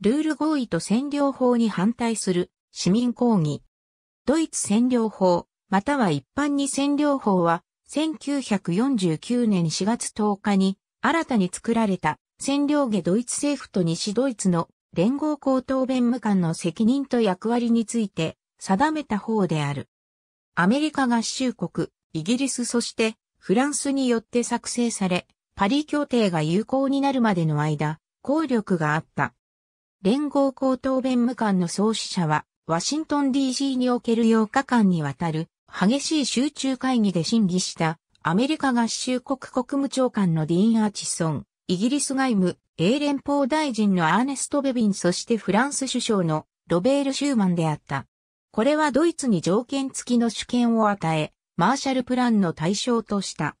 ルール合意と占領法に反対する市民抗議。ドイツ占領法、または一般に占領法は、1949年4月10日に新たに作られた占領下ドイツ政府と西ドイツの連合高等弁務官の責任と役割について定めた方である。アメリカ合衆国、イギリスそしてフランスによって作成され、パリ協定が有効になるまでの間、効力があった。連合高等弁務官の創始者は、ワシントン DC における8日間にわたる激しい集中会議で審議したアメリカ合衆国国務長官のディーン・アーチソン、イギリス外務、英連邦大臣のアーネスト・ベビンそしてフランス首相のロベール・シューマンであった。これはドイツに条件付きの主権を与え、マーシャルプランの対象とした。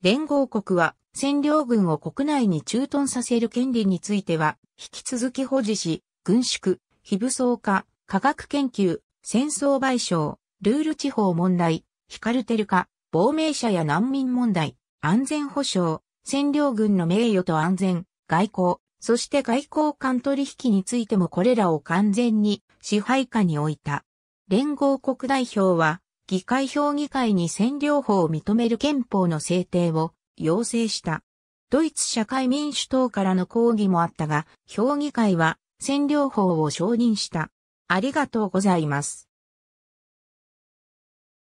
連合国は占領軍を国内に駐屯させる権利については引き続き保持し、軍縮、非武装化、科学研究、戦争賠償、ルール地方問題、ヒカルテル化、亡命者や難民問題、安全保障、占領軍の名誉と安全、外交、そして外交官取引についてもこれらを完全に支配下に置いた。連合国代表は議会評議会に占領法を認める憲法の制定を要請した。ドイツ社会民主党からの抗議もあったが、評議会は占領法を承認した。ありがとうございます。